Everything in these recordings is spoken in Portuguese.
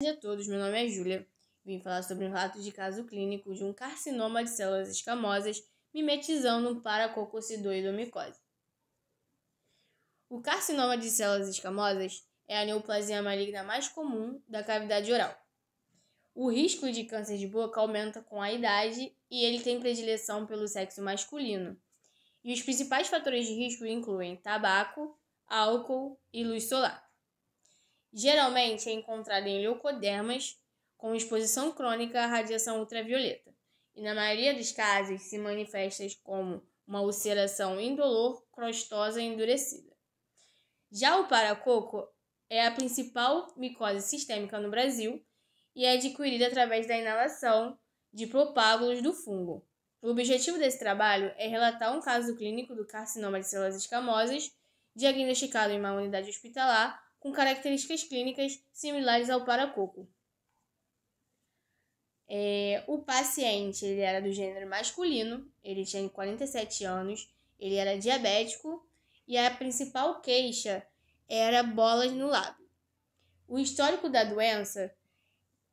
Olá a todos, meu nome é Júlia. Vim falar sobre um relato de caso clínico de um carcinoma de células escamosas mimetizando um cococido micose. O carcinoma de células escamosas é a neoplasia maligna mais comum da cavidade oral. O risco de câncer de boca aumenta com a idade e ele tem predileção pelo sexo masculino. E os principais fatores de risco incluem tabaco, álcool e luz solar. Geralmente é encontrada em leucodermas com exposição crônica à radiação ultravioleta e, na maioria dos casos, se manifesta como uma ulceração indolor, crostosa e endurecida. Já o paracoco é a principal micose sistêmica no Brasil e é adquirida através da inalação de propágulos do fungo. O objetivo desse trabalho é relatar um caso clínico do carcinoma de células escamosas, diagnosticado em uma unidade hospitalar com características clínicas similares ao paracoco. É, o paciente ele era do gênero masculino, ele tinha 47 anos, ele era diabético e a principal queixa era bolas no lábio. O histórico da doença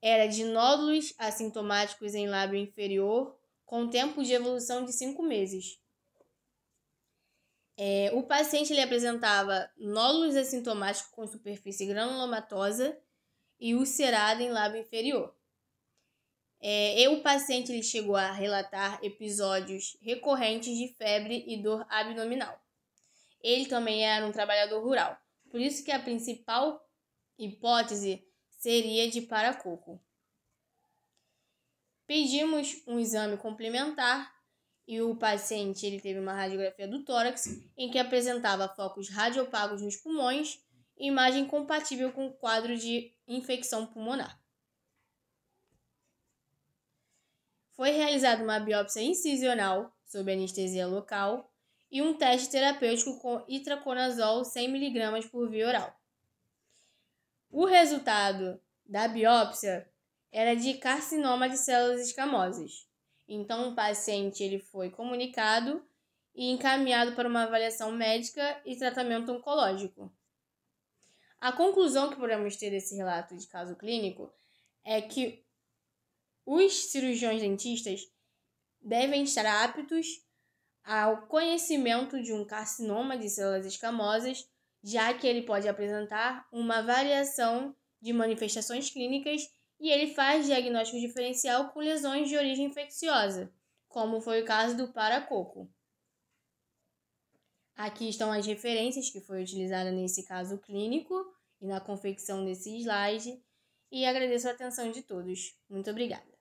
era de nódulos assintomáticos em lábio inferior, com tempo de evolução de 5 meses. É, o paciente ele apresentava nódulos assintomáticos com superfície granulomatosa e ulcerada em lábio inferior. É, e o paciente ele chegou a relatar episódios recorrentes de febre e dor abdominal. Ele também era um trabalhador rural, por isso que a principal hipótese seria de paracoco. Pedimos um exame complementar e o paciente ele teve uma radiografia do tórax em que apresentava focos radiopagos nos pulmões, imagem compatível com o quadro de infecção pulmonar. Foi realizada uma biópsia incisional sob anestesia local e um teste terapêutico com itraconazol 100mg por via oral. O resultado da biópsia era de carcinoma de células escamosas então, o paciente ele foi comunicado e encaminhado para uma avaliação médica e tratamento oncológico. A conclusão que podemos ter desse relato de caso clínico é que os cirurgiões dentistas devem estar aptos ao conhecimento de um carcinoma de células escamosas, já que ele pode apresentar uma variação de manifestações clínicas e ele faz diagnóstico diferencial com lesões de origem infecciosa, como foi o caso do paracoco. Aqui estão as referências que foi utilizada nesse caso clínico e na confecção desse slide, e agradeço a atenção de todos. Muito obrigada.